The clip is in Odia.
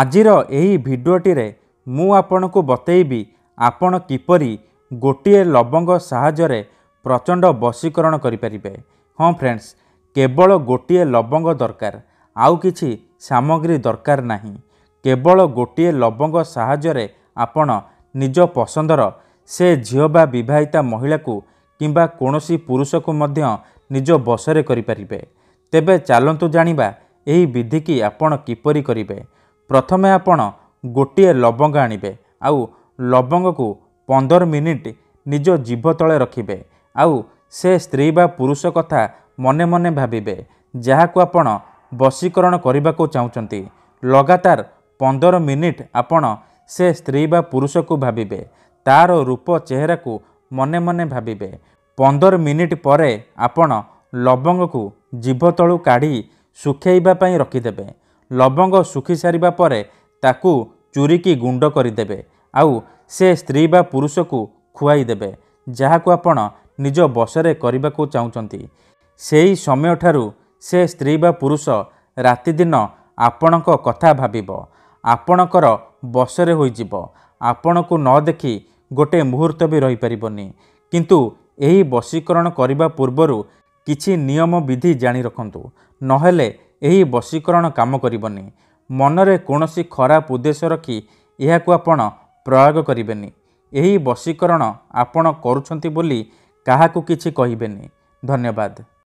ଆଜିର ଏହି ଭିଡ଼ିଓଟିରେ ମୁଁ ଆପଣଙ୍କୁ ବତେଇବି ଆପଣ କିପରି ଗୋଟିଏ ଲବଙ୍ଗ ସାହାଯ୍ୟରେ ପ୍ରଚଣ୍ଡ ବଶୀକରଣ କରିପାରିବେ ହଁ ଫ୍ରେଣ୍ଡସ୍ କେବଳ ଗୋଟିଏ ଲବଙ୍ଗ ଦରକାର ଆଉ କିଛି ସାମଗ୍ରୀ ଦରକାର ନାହିଁ କେବଳ ଗୋଟିଏ ଲବଙ୍ଗ ସାହାଯ୍ୟରେ ଆପଣ ନିଜ ପସନ୍ଦର ସେ ଝିଅ ବା ବିବାହିତା ମହିଳାକୁ କିମ୍ବା କୌଣସି ପୁରୁଷକୁ ମଧ୍ୟ ନିଜ ବଶରେ କରିପାରିବେ ତେବେ ଚାଲନ୍ତୁ ଜାଣିବା ଏହି ବିଧିକି ଆପଣ କିପରି କରିବେ ପ୍ରଥମେ ଆପଣ ଗୋଟିଏ ଲବଙ୍ଗ ଆଣିବେ ଆଉ ଲବଙ୍ଗକୁ ପନ୍ଦର ମିନିଟ୍ ନିଜ ଜିଭ ତଳେ ରଖିବେ ଆଉ ସେ ସ୍ତ୍ରୀ ବା ପୁରୁଷ କଥା ମନେ ମନେ ଭାବିବେ ଯାହାକୁ ଆପଣ ବଶୀକରଣ କରିବାକୁ ଚାହୁଁଛନ୍ତି ଲଗାତାର ପନ୍ଦର ମିନିଟ୍ ଆପଣ ସେ ସ୍ତ୍ରୀ ବା ପୁରୁଷକୁ ଭାବିବେ ତା'ର ରୂପ ଚେହେରାକୁ ମନେ ମନେ ଭାବିବେ ପନ୍ଦର ମିନିଟ୍ ପରେ ଆପଣ ଲବଙ୍ଗକୁ ଜିଭ ତଳୁ କାଢ଼ି ଶୁଖେଇବା ପାଇଁ ରଖିଦେବେ ଲବଙ୍ଗ ଶୁଖି ସାରିବା ପରେ ତାକୁ ଚୁରିକି ଗୁଣ୍ଡ କରିଦେବେ ଆଉ ସେ ସ୍ତ୍ରୀ ବା ପୁରୁଷକୁ ଖୁଆଇ ଦେବେ ଯାହାକୁ ଆପଣ ନିଜ ବସରେ କରିବାକୁ ଚାହୁଁଛନ୍ତି ସେହି ସମୟଠାରୁ ସେ ସ୍ତ୍ରୀ ବା ପୁରୁଷ ରାତିଦିନ ଆପଣଙ୍କ କଥା ଭାବିବ ଆପଣଙ୍କର ବସରେ ହୋଇଯିବ ଆପଣଙ୍କୁ ନ ଦେଖି ଗୋଟିଏ ମୁହୂର୍ତ୍ତ ବି ରହିପାରିବନି କିନ୍ତୁ ଏହି ବଶୀକରଣ କରିବା ପୂର୍ବରୁ କିଛି ନିୟମ ବିଧି ଜାଣି ରଖନ୍ତୁ ନହେଲେ ଏହି ବଶୀକରଣ କାମ କରିବନି ମନରେ କୌଣସି ଖରାପ ଉଦ୍ଦେଶ୍ୟ ରଖି ଏହାକୁ ଆପଣ ପ୍ରୟୋଗ କରିବେନି ଏହି ବଶୀକରଣ ଆପଣ କରୁଛନ୍ତି ବୋଲି କାହାକୁ କିଛି କହିବେନି ଧନ୍ୟବାଦ